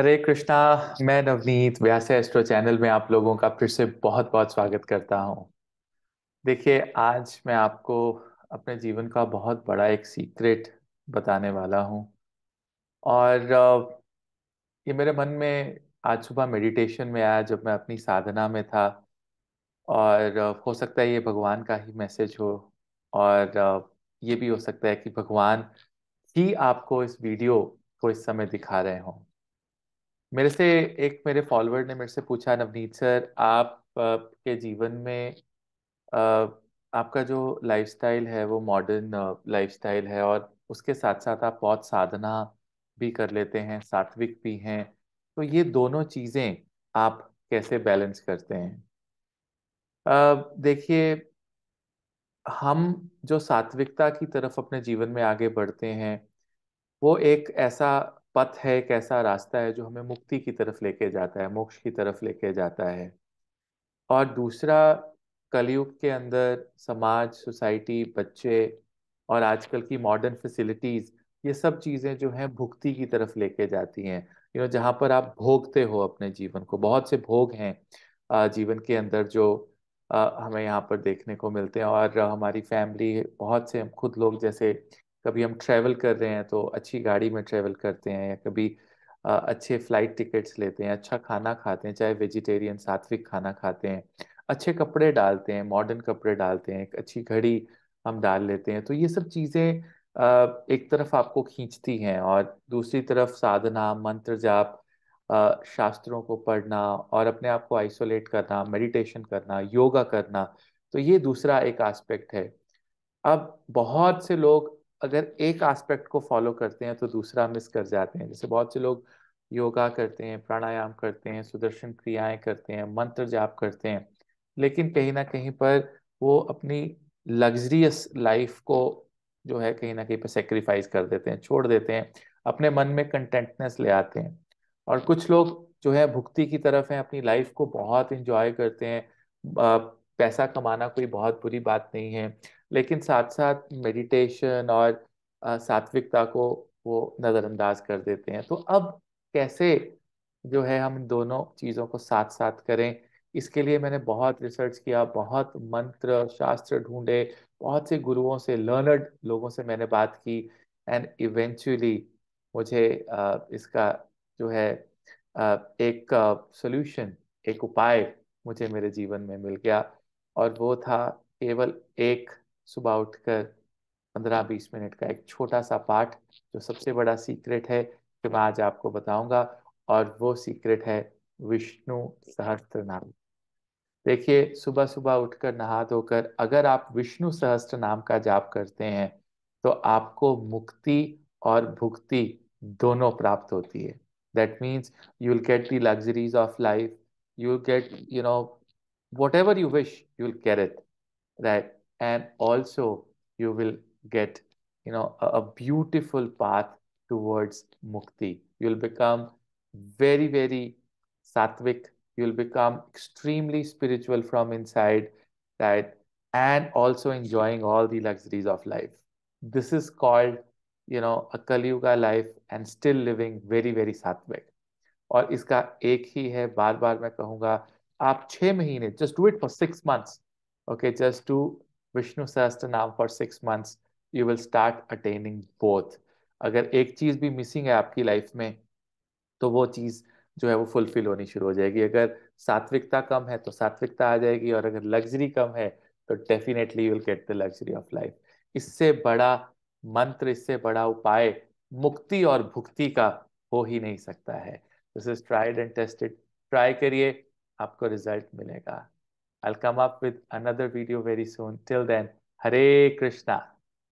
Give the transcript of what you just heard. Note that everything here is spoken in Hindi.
हरे कृष्णा मैं नवनीत व्यास एस्ट्रो चैनल में आप लोगों का फिर से बहुत बहुत स्वागत करता हूँ देखिए आज मैं आपको अपने जीवन का बहुत बड़ा एक सीक्रेट बताने वाला हूँ और ये मेरे मन में आज सुबह मेडिटेशन में आया जब मैं अपनी साधना में था और हो सकता है ये भगवान का ही मैसेज हो और ये भी हो सकता है कि भगवान ही आपको इस वीडियो को इस समय दिखा रहे हों मेरे से एक मेरे फॉलोअर ने मेरे से पूछा नवनीत सर आप के जीवन में आपका जो लाइफस्टाइल है वो मॉडर्न लाइफस्टाइल है और उसके साथ साथ आप बहुत साधना भी कर लेते हैं सात्विक भी हैं तो ये दोनों चीज़ें आप कैसे बैलेंस करते हैं देखिए हम जो सात्विकता की तरफ अपने जीवन में आगे बढ़ते हैं वो एक ऐसा पथ है एक ऐसा रास्ता है जो हमें मुक्ति की तरफ लेके जाता है मोक्ष की तरफ लेके जाता है और दूसरा कलयुग के अंदर समाज सोसाइटी बच्चे और आजकल की मॉडर्न फैसिलिटीज़ ये सब चीज़ें जो हैं भुक्ति की तरफ लेके जाती हैं यू नो जहाँ पर आप भोगते हो अपने जीवन को बहुत से भोग हैं जीवन के अंदर जो हमें यहाँ पर देखने को मिलते हैं और हमारी फैमिली बहुत से हम खुद लोग जैसे कभी हम ट्रैवल कर रहे हैं तो अच्छी गाड़ी में ट्रैवल करते हैं या कभी अच्छे फ्लाइट टिकट्स लेते हैं अच्छा खाना खाते हैं चाहे वेजिटेरियन सात्विक खाना खाते हैं अच्छे कपड़े डालते हैं मॉडर्न कपड़े डालते हैं एक अच्छी घड़ी हम डाल लेते हैं तो ये सब चीज़ें एक तरफ आपको खींचती हैं और दूसरी तरफ साधना मंत्र जाप शास्त्रों को पढ़ना और अपने आप को आइसोलेट करना मेडिटेशन करना योगा करना तो ये दूसरा एक एस्पेक्ट है अब बहुत से लोग अगर एक एस्पेक्ट को फॉलो करते हैं तो दूसरा मिस कर जाते हैं जैसे बहुत से लोग योगा करते हैं प्राणायाम करते हैं सुदर्शन क्रियाएं करते हैं मंत्र जाप करते हैं लेकिन कहीं ना कहीं पर वो अपनी लग्जरियस लाइफ को जो है कहीं ना कहीं पर सेक्रीफाइस कर देते हैं छोड़ देते हैं अपने मन में कंटेंटनेस ले आते हैं और कुछ लोग जो है भुक्ति की तरफ है अपनी लाइफ को बहुत इंजॉय करते हैं पैसा कमाना कोई बहुत बुरी बात नहीं है लेकिन साथ साथ मेडिटेशन और सात्विकता को वो नज़रअंदाज कर देते हैं तो अब कैसे जो है हम दोनों चीज़ों को साथ साथ करें इसके लिए मैंने बहुत रिसर्च किया बहुत मंत्र शास्त्र ढूंढे बहुत से गुरुओं से लर्नड लोगों से मैंने बात की एंड इवेंचुअली मुझे इसका जो है एक सॉल्यूशन एक उपाय मुझे मेरे जीवन में मिल गया और वो था केवल एक सुबह उठकर पंद्रह बीस मिनट का एक छोटा सा पाठ जो सबसे बड़ा सीक्रेट है जो मैं आज आपको बताऊंगा और वो सीक्रेट है विष्णु सहस्त्र नाम देखिए सुबह सुबह उठकर नहा धोकर अगर आप विष्णु सहस्त्र नाम का जाप करते हैं तो आपको मुक्ति और भुक्ति दोनों प्राप्त होती है that means you will get the luxuries of life you will get you know whatever you wish you will carry it right and also you will get you know a, a beautiful path towards mukti you'll become very very sattvic you'll become extremely spiritual from inside right and also enjoying all the luxuries of life this is called you know a kali yuga life and still living very very sattvic और इसका एक ही है बार बार मैं कहूंगा आप छह महीने just do it for six months okay just Vishnu Sahasranama for six months you will start attaining both अगर एक चीज़ भी मिसिंग है आपकी लाइफ में तो वो चीज़ जो है वो फुलफिल होनी शुरू हो जाएगी अगर सात्विकता कम है तो सात्विकता आ जाएगी और अगर लग्जरी कम है तो definitely you will get the luxury of life इससे बड़ा मंत्र इससे बड़ा उपाय मुक्ति और भुक्ति का हो ही नहीं सकता है this is tried and tested try करिए आपको रिजल्ट मिलेगा I'll come up with another video very soon. Till then, Hare Krishna.